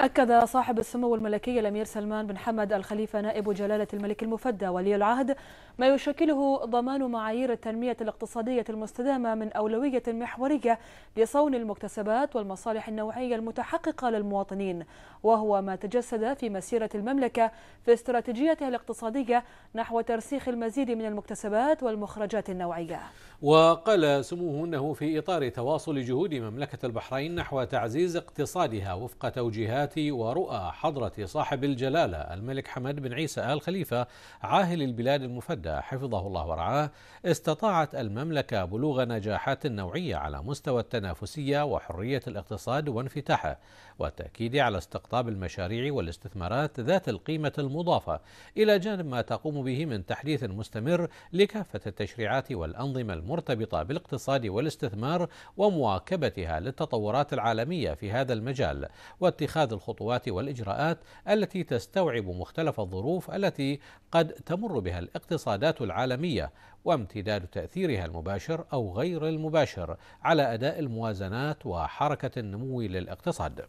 أكد صاحب السمو الملكي الأمير سلمان بن حمد الخليفة نائب جلالة الملك المفدى ولي العهد ما يشكله ضمان معايير التنمية الاقتصادية المستدامة من أولوية محورية لصون المكتسبات والمصالح النوعية المتحققة للمواطنين وهو ما تجسد في مسيرة المملكة في استراتيجيتها الاقتصادية نحو ترسيخ المزيد من المكتسبات والمخرجات النوعية وقال سموه أنه في إطار تواصل جهود مملكة البحرين نحو تعزيز اقتصادها وفق توجيهات تمنيات ورؤى حضرة صاحب الجلالة الملك حمد بن عيسى آل خليفة عاهل البلاد المفدى حفظه الله ورعاه استطاعت المملكة بلوغ نجاحات نوعية على مستوى التنافسية وحرية الاقتصاد وانفتاحه والتأكيد على استقطاب المشاريع والاستثمارات ذات القيمة المضافة إلى جانب ما تقوم به من تحديث مستمر لكافة التشريعات والأنظمة المرتبطة بالاقتصاد والاستثمار ومواكبتها للتطورات العالمية في هذا المجال واتخاذ الخطوات والاجراءات التي تستوعب مختلف الظروف التي قد تمر بها الاقتصادات العالميه وامتداد تاثيرها المباشر او غير المباشر على اداء الموازنات وحركه النمو للاقتصاد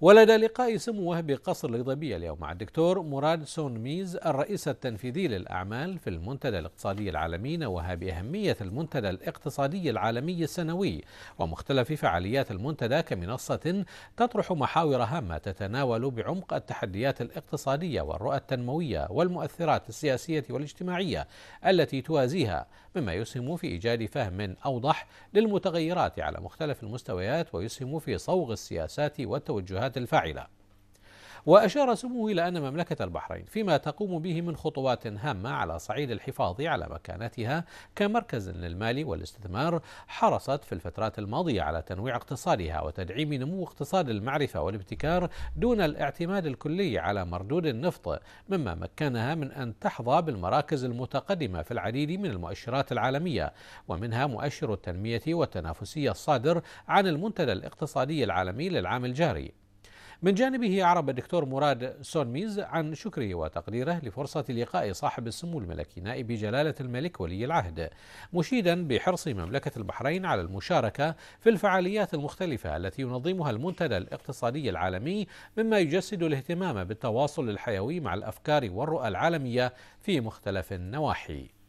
ولدى لقاء سموه بقصر القضيبية اليوم مع الدكتور مراد سون ميز الرئيس التنفيذي للأعمال في المنتدى الاقتصادي العالمي نوه بأهمية المنتدى الاقتصادي العالمي السنوي ومختلف فعاليات المنتدى كمنصة تطرح محاور هامة تتناول بعمق التحديات الاقتصادية والرؤى التنموية والمؤثرات السياسية والاجتماعية التي توازيها مما يسهم في إيجاد فهم أوضح للمتغيرات على مختلف المستويات ويسهم في صوغ السياسات والتوجهات الجهات الفاعلة وأشار سموه إلى أن مملكة البحرين فيما تقوم به من خطوات هامة على صعيد الحفاظ على مكانتها كمركز للمال والاستثمار حرصت في الفترات الماضية على تنويع اقتصادها وتدعيم نمو اقتصاد المعرفة والابتكار دون الاعتماد الكلي على مردود النفط مما مكنها من أن تحظى بالمراكز المتقدمة في العديد من المؤشرات العالمية ومنها مؤشر التنمية والتنافسية الصادر عن المنتدى الاقتصادي العالمي للعام الجاري من جانبه أعرب الدكتور مراد سونميز عن شكره وتقديره لفرصة لقاء صاحب السمو الملكي نائب جلالة الملك ولي العهد مشيدا بحرص مملكة البحرين على المشاركة في الفعاليات المختلفة التي ينظمها المنتدى الاقتصادي العالمي مما يجسد الاهتمام بالتواصل الحيوي مع الأفكار والرؤى العالمية في مختلف النواحي